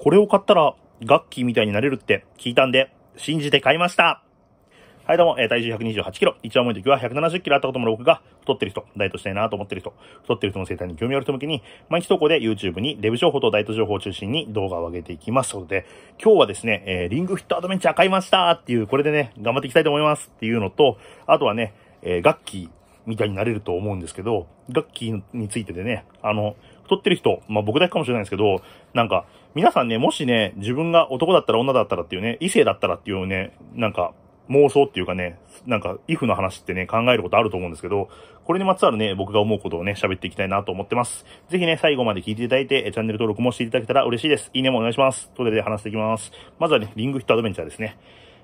これを買ったら、ガッキーみたいになれるって聞いたんで、信じて買いましたはいどうも、えー、体重128キロ、一番重い時は170キロあったこともろくが、太ってる人、ダイエットしたいなと思ってる人、太ってる人の生態に興味ある人向けに、毎日投稿で YouTube にデブ情報とダイエット情報を中心に動画を上げていきますので、今日はですね、えー、リングフィットアドベンチャー買いましたっていう、これでね、頑張っていきたいと思いますっていうのと、あとはね、えー、ガッキーみたいになれると思うんですけど、ガッキーについてでね、あの、撮ってる人、まあ僕だけかもしれないんですけど、なんか、皆さんね、もしね、自分が男だったら女だったらっていうね、異性だったらっていうね、なんか、妄想っていうかね、なんか、イフの話ってね、考えることあると思うんですけど、これにまつわるね、僕が思うことをね、喋っていきたいなと思ってます。ぜひね、最後まで聞いていただいて、チャンネル登録もしていただけたら嬉しいです。いいねもお願いします。それで話していきます。まずはね、リングヒットアドベンチャーですね。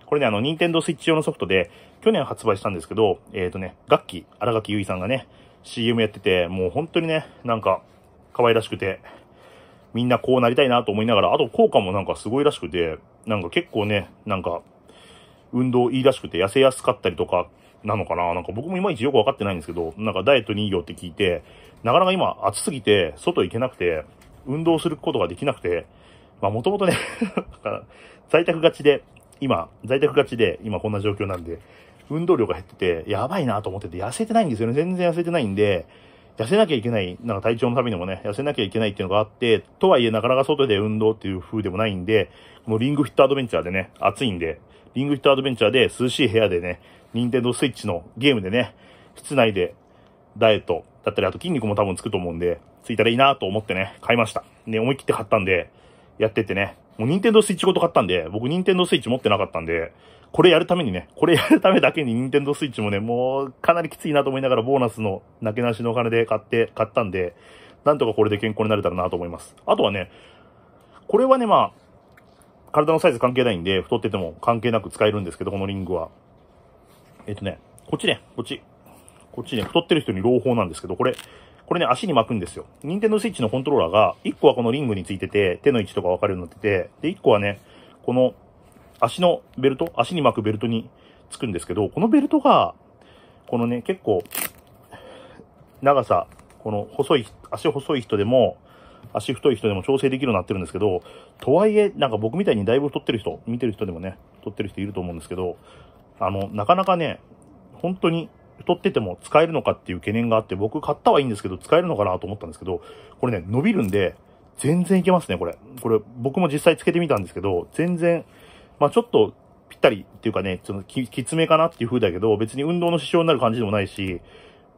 これね、あの、任天堂 switch 用のソフトで、去年発売したんですけど、えっ、ー、とね、楽器、荒垣結衣さんがね、CM やってて、もう本当にね、なんか、可愛らしくて、みんなこうなりたいなと思いながら、あと効果もなんかすごいらしくて、なんか結構ね、なんか、運動いいらしくて痩せやすかったりとか、なのかななんか僕もいまいちよくわかってないんですけど、なんかダイエットにいいよって聞いて、なかなか今暑すぎて、外行けなくて、運動することができなくて、まあもともとね 在宅がちで、今、在宅がちで、今こんな状況なんで、運動量が減ってて、やばいなと思ってて、痩せてないんですよね。全然痩せてないんで、痩せなきゃいけない、なんか体調のためにもね、痩せなきゃいけないっていうのがあって、とはいえなかなか外で運動っていう風でもないんで、このリングフィットアドベンチャーでね、暑いんで、リングフィットアドベンチャーで涼しい部屋でね、ニンテンドースイッチのゲームでね、室内でダイエットだったり、あと筋肉も多分つくと思うんで、ついたらいいなと思ってね、買いました。ね、思い切って買ったんで、やってってね、もう任天堂スイッチごと買ったんで、僕任天堂スイッチ持ってなかったんで、これやるためにね、これやるためだけに任天堂スイッチもね、もうかなりきついなと思いながらボーナスのなけなしのお金で買って、買ったんで、なんとかこれで健康になれたらなと思います。あとはね、これはね、まあ、体のサイズ関係ないんで、太ってても関係なく使えるんですけど、このリングは。えっとね、こっちね、こっち。こっちね、太ってる人に朗報なんですけど、これ、これね、足に巻くんですよ。任天堂 switch のコントローラーが、1個はこのリングについてて、手の位置とかわかるようになってて、で、1個はね、この、足のベルト、足に巻くベルトにつくんですけど、このベルトが、このね、結構、長さ、この細い、足細い人でも、足太い人でも調整できるようになってるんですけど、とはいえ、なんか僕みたいにだいぶ太ってる人、見てる人でもね、太ってる人いると思うんですけど、あの、なかなかね、本当に太ってても使えるのかっていう懸念があって、僕買ったはいいんですけど、使えるのかなと思ったんですけど、これね、伸びるんで、全然いけますね、これ。これ、僕も実際つけてみたんですけど、全然、まあちょっと、ぴったりっていうかね、そのき、きつめかなっていう風だけど、別に運動の支障になる感じでもないし、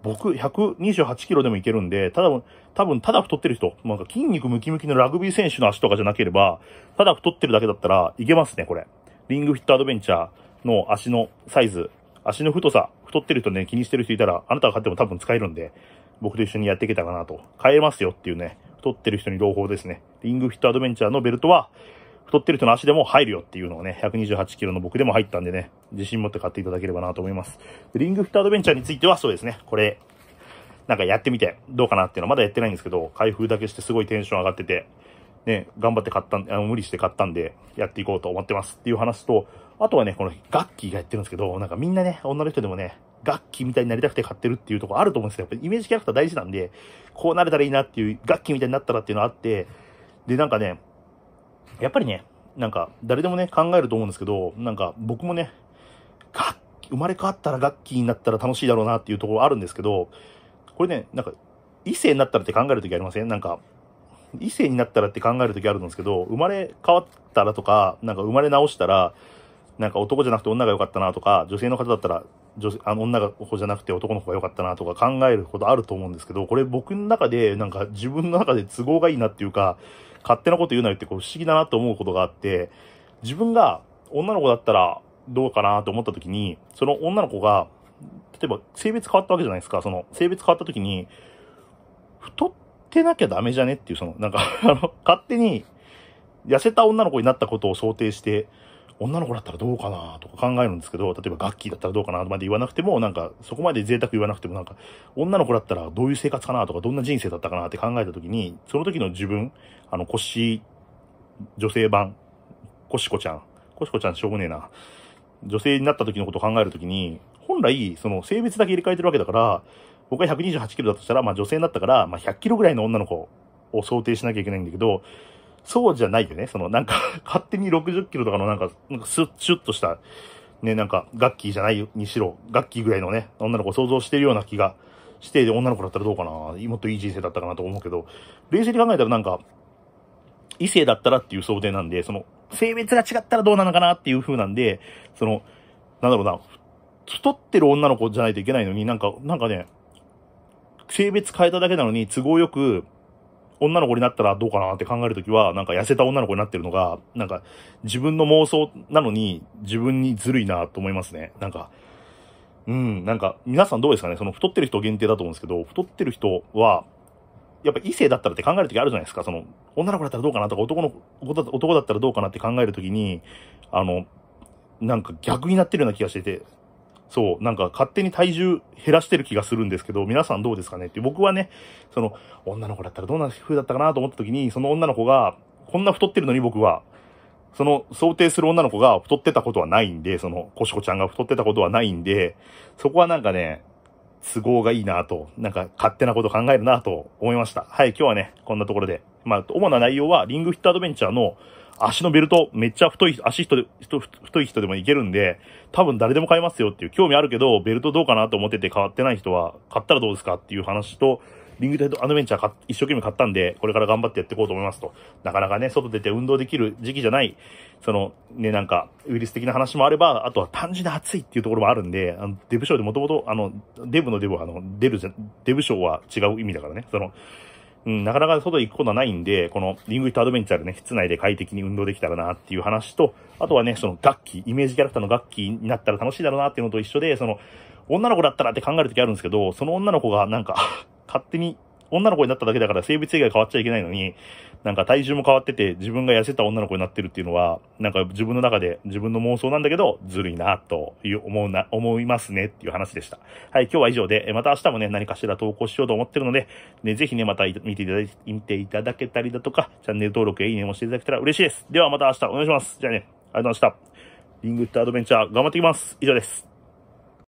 僕、128キロでもいけるんで、ただ、多分、ただ太ってる人、なんか筋肉ムキムキのラグビー選手の足とかじゃなければ、ただ太ってるだけだったらいけますね、これ。リングフィットアドベンチャーの足のサイズ足の太さ、太ってる人ね、気にしてる人いたら、あなたが買っても多分使えるんで、僕と一緒にやっていけたかなと。買えますよっていうね、太ってる人に朗報ですね。リングフィットアドベンチャーのベルトは、太ってる人の足でも入るよっていうのをね、128キロの僕でも入ったんでね、自信持って買っていただければなと思います。リングフィットアドベンチャーについてはそうですね、これ、なんかやってみてどうかなっていうのはまだやってないんですけど、開封だけしてすごいテンション上がってて、ね、頑張って買ったん、あの無理して買ったんで、やっていこうと思ってますっていう話と、あとはね、この楽器がやってるんですけど、なんかみんなね、女の人でもね、楽器みたいになりたくて買ってるっていうとこあると思うんですけど、やっぱイメージキャラクター大事なんで、こうなれたらいいなっていう、楽器みたいになったらっていうのあって、で、なんかね、やっぱりね、なんか誰でもね、考えると思うんですけど、なんか僕もね、楽器、生まれ変わったら楽器になったら楽しいだろうなっていうところあるんですけど、これね、なんか、異性になったらって考えるときありませんなんか、異性になったらって考えるときあるんですけど、生まれ変わったらとか、なんか生まれ直したら、なんか男じゃなくて女が良かったなとか、女性の方だったら、女性、あの女が子じゃなくて男の子が良かったなとか考えることあると思うんですけど、これ僕の中で、なんか自分の中で都合がいいなっていうか、勝手なこと言うなよってこう不思議だなと思うことがあって、自分が女の子だったらどうかなと思った時に、その女の子が、例えば性別変わったわけじゃないですか、その性別変わった時に、太ってなきゃダメじゃねっていう、その、なんかあの、勝手に痩せた女の子になったことを想定して、女の子だったらどうかなとか考えるんですけど、例えばガッキーだったらどうかなまで言わなくても、なんか、そこまで贅沢言わなくても、なんか、女の子だったらどういう生活かなとか、どんな人生だったかなって考えた時に、その時の自分、あの、腰、女性版、コシコちゃん、コシコちゃんしょうがねえな。女性になった時のことを考えるときに、本来、その性別だけ入れ替えてるわけだから、僕が128キロだとしたら、まあ女性になったから、まあ100キロぐらいの女の子を想定しなきゃいけないんだけど、そうじゃないよね。その、なんか 勝手に60キロとかのなんか、なんかスッ、シュッとした、ね、なんか、ガッキーじゃないにしろ、ガッキーぐらいのね、女の子を想像してるような気がして、で、女の子だったらどうかなもっといい人生だったかなと思うけど、冷静に考えたらなんか、異性だったらっていう想定なんで、その、性別が違ったらどうなのかなっていう風なんで、その、なんだろうな、太ってる女の子じゃないといけないのに、なんか、なんかね、性別変えただけなのに都合よく、女の子になったらどうかなって考えるときは、なんか痩せた女の子になってるのが、なんか自分の妄想なのに自分にずるいなと思いますね。なんか、うん、なんか皆さんどうですかねその太ってる人限定だと思うんですけど、太ってる人は、やっぱ異性だったらって考えるときあるじゃないですか。その、女の子だったらどうかなとか、男の、男だったらどうかなって考えるときに、あの、なんか逆になってるような気がしてて、そう、なんか勝手に体重減らしてる気がするんですけど、皆さんどうですかねって僕はね、その、女の子だったらどんな風だったかなと思った時に、その女の子が、こんな太ってるのに僕は、その想定する女の子が太ってたことはないんで、その、コシコちゃんが太ってたことはないんで、そこはなんかね、都合がいいなと、なんか勝手なこと考えるなと思いました。はい、今日はね、こんなところで。まあ、主な内容は、リングヒットアドベンチャーの足のベルト、めっちゃ太い、足人で、太い人でもいけるんで、多分誰でも買えますよっていう、興味あるけど、ベルトどうかなと思ってて変わってない人は、買ったらどうですかっていう話と、リングテッドアドベンチャー一生懸命買ったんで、これから頑張ってやっていこうと思いますと。なかなかね、外出て運動できる時期じゃない、その、ね、なんか、ウイルス的な話もあれば、あとは単純に暑いっていうところもあるんで、あの、デブ賞でもともと、あの、デブのデブは、あの、デブじゃ、デブ賞は違う意味だからね、その、うん、なかなか外行くことはないんで、このリングイットアドベンチャーでね、室内で快適に運動できたらなっていう話と、あとはね、その楽器、イメージキャラクターの楽器になったら楽しいだろうなっていうのと一緒で、その、女の子だったらって考えるときあるんですけど、その女の子がなんか勝手に女の子になっただけだから性別以外変わっちゃいけないのに、なんか体重も変わってて、自分が痩せた女の子になってるっていうのは、なんか自分の中で、自分の妄想なんだけど、ずるいな、という思うな、思いますねっていう話でした。はい、今日は以上で、また明日もね、何かしら投稿しようと思ってるので、ね、ぜひね、また見ていただ見ていただけたりだとか、チャンネル登録やいいねもしていただけたら嬉しいです。ではまた明日お願いします。じゃあね、ありがとうございました。リングッドアドベンチャー頑張っていきます。以上です。